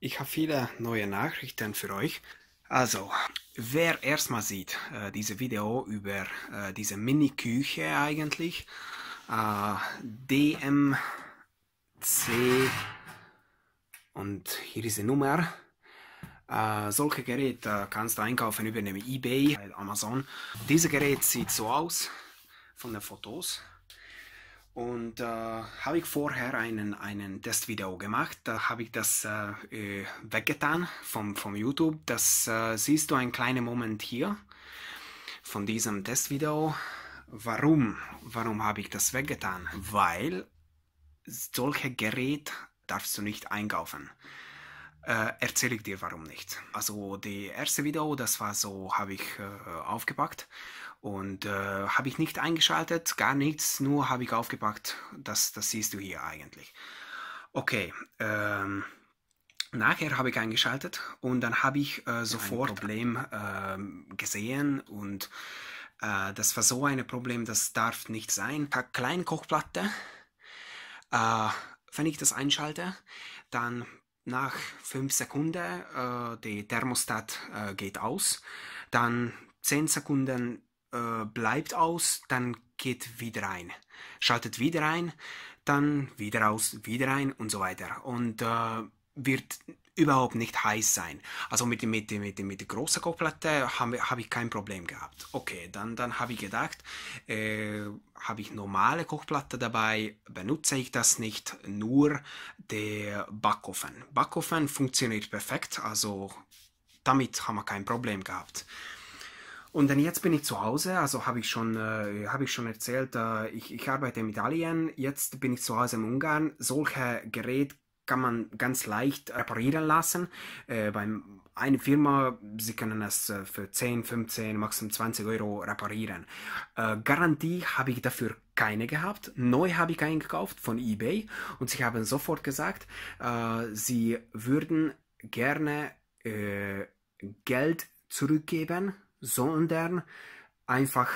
Ich habe viele neue Nachrichten für euch. Also, wer erstmal sieht, äh, diese Video über äh, diese Mini-Küche eigentlich, äh, DMC und hier ist die Nummer. Äh, solche Geräte kannst du einkaufen über eBay, Amazon. Dieses Gerät sieht so aus von den Fotos. Und äh, habe ich vorher einen, einen Testvideo gemacht, da habe ich das äh, äh, weggetan vom, vom YouTube. Das äh, siehst du einen kleinen Moment hier von diesem Testvideo. Warum? Warum habe ich das weggetan? Weil solche Geräte darfst du nicht einkaufen äh, erzähle ich dir, warum nicht. Also die erste Video, das war so, habe ich äh, aufgepackt und äh, habe ich nicht eingeschaltet, gar nichts, nur habe ich aufgepackt, das, das siehst du hier eigentlich. Okay, ähm, Nachher habe ich eingeschaltet und dann habe ich äh, sofort ein Problem äh, gesehen und äh, das war so ein Problem, das darf nicht sein. Kleinkochplatte, äh, wenn ich das einschalte, dann nach 5 Sekunden äh, der Thermostat äh, geht aus, dann 10 Sekunden äh, bleibt aus, dann geht wieder ein, schaltet wieder ein, dann wieder aus, wieder ein und so weiter und äh, wird überhaupt nicht heiß sein. Also mit, mit, mit, mit der großen Kochplatte habe hab ich kein Problem gehabt. Okay, dann, dann habe ich gedacht, äh, habe ich normale Kochplatte dabei, benutze ich das nicht, nur der Backofen. Backofen funktioniert perfekt, also damit haben wir kein Problem gehabt. Und dann jetzt bin ich zu Hause, also habe ich schon, äh, habe ich schon erzählt, äh, ich, ich arbeite in Italien, jetzt bin ich zu Hause in Ungarn. Solche Geräte kann man ganz leicht äh, reparieren lassen. Äh, beim eine Firma, sie können es äh, für 10, 15, maximal 20 Euro reparieren. Äh, Garantie habe ich dafür keine gehabt. Neu habe ich eingekauft von eBay und sie haben sofort gesagt, äh, sie würden gerne äh, Geld zurückgeben, sondern einfach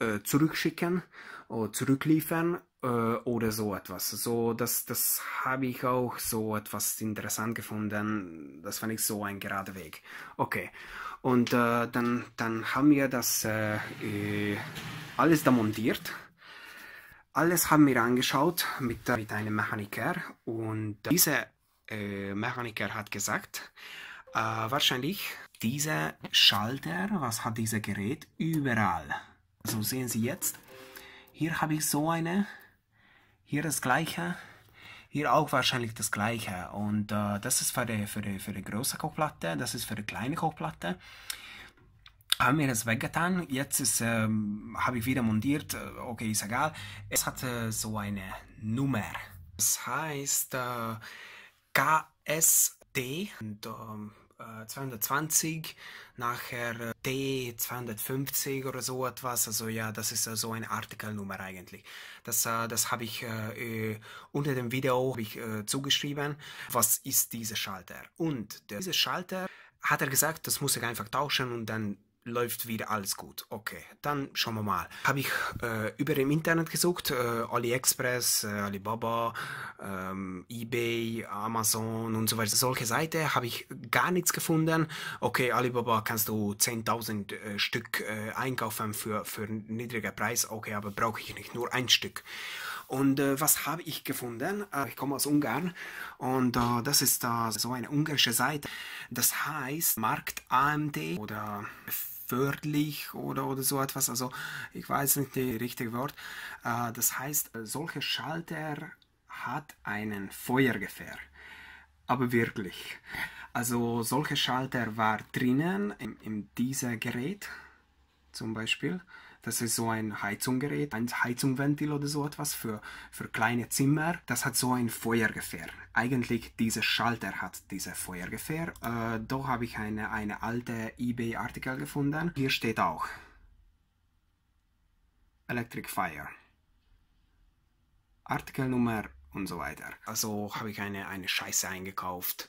äh, zurückschicken oder zurückliefern äh, oder so etwas. So, das, das habe ich auch so etwas interessant gefunden. Das fand ich so ein gerader Weg. Okay. Und äh, dann, dann haben wir das äh, äh alles da montiert. Alles haben wir angeschaut mit, äh, mit einem Mechaniker und dieser Mechaniker hat gesagt, wahrscheinlich dieser Schalter, was hat dieser Gerät? Überall. Also sehen Sie jetzt, hier habe ich so eine hier das gleiche, hier auch wahrscheinlich das gleiche. Und äh, das ist für die, für, die, für die große Kochplatte, das ist für die kleine Kochplatte. Haben wir das weggetan, jetzt ist, ähm, habe ich wieder montiert, äh, okay, ist egal. Es hat äh, so eine Nummer. Das heißt äh, KSD und ähm, 220, äh, nachher äh, D250 oder so etwas. Also ja, das ist äh, so eine Artikelnummer eigentlich. Das, das habe ich äh, unter dem Video ich, äh, zugeschrieben. Was ist dieser Schalter? Und dieser Schalter hat er gesagt, das muss ich einfach tauschen und dann läuft wieder alles gut. Okay, dann schauen wir mal. Habe ich äh, über im Internet gesucht, äh, AliExpress, äh, Alibaba, ähm, eBay, Amazon und so weiter. Solche Seite habe ich gar nichts gefunden. Okay, Alibaba kannst du 10.000 äh, Stück äh, einkaufen für, für einen niedriger Preis. Okay, aber brauche ich nicht, nur ein Stück. Und äh, was habe ich gefunden? ich komme aus Ungarn und das ist so eine ungarische Seite. Das heißt Markt AMD oder wörtlich oder, oder so etwas. Also ich weiß nicht die richtige Wort. Äh, das heißt, äh, solche Schalter hat einen Feuergefähr. Aber wirklich. Also solche Schalter war drinnen in, in diesem Gerät zum Beispiel. Das ist so ein Heizungsgerät, ein Heizungventil oder so etwas für, für kleine Zimmer. Das hat so ein Feuergefähr. Eigentlich dieser Schalter hat dieses Feuergefähr. Äh, da habe ich eine, eine alte eBay-Artikel gefunden. Hier steht auch Electric Fire. Artikel Nummer und so weiter. Also habe ich eine, eine Scheiße eingekauft.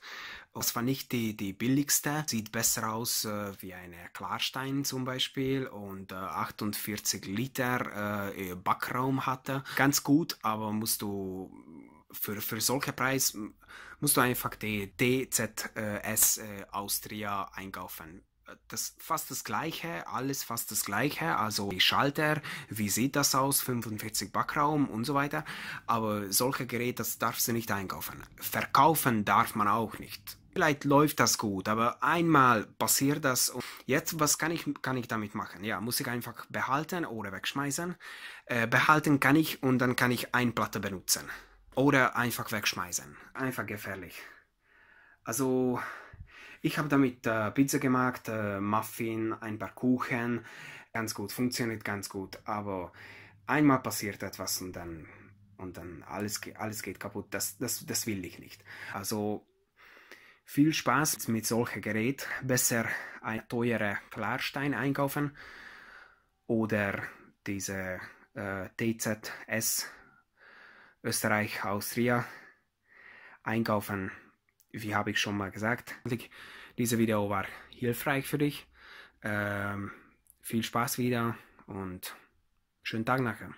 Es war nicht die, die billigste, sieht besser aus äh, wie eine Klarstein zum Beispiel und äh, 48 Liter äh, äh, Backraum hatte. Ganz gut, aber musst du für, für solche Preis musst du einfach die DZS äh, äh, Austria einkaufen das fast das gleiche, alles fast das gleiche, also die Schalter, wie sieht das aus, 45 Backraum und so weiter, aber solche Geräte, das darfst du nicht einkaufen. Verkaufen darf man auch nicht. Vielleicht läuft das gut, aber einmal passiert das und jetzt, was kann ich, kann ich damit machen? Ja, muss ich einfach behalten oder wegschmeißen? Äh, behalten kann ich und dann kann ich eine Platte benutzen. Oder einfach wegschmeißen. Einfach gefährlich. Also, ich habe damit äh, Pizza gemacht, äh, Muffin, ein paar Kuchen. Ganz gut, funktioniert ganz gut. Aber einmal passiert etwas und dann, und dann alles, alles geht kaputt. Das, das, das will ich nicht. Also viel Spaß mit solchen Gerät. Besser ein teurer Klarstein einkaufen oder diese äh, TZS Österreich-Austria einkaufen wie habe ich schon mal gesagt, dieses Video war hilfreich für dich. Ähm, viel Spaß wieder und schönen Tag nachher.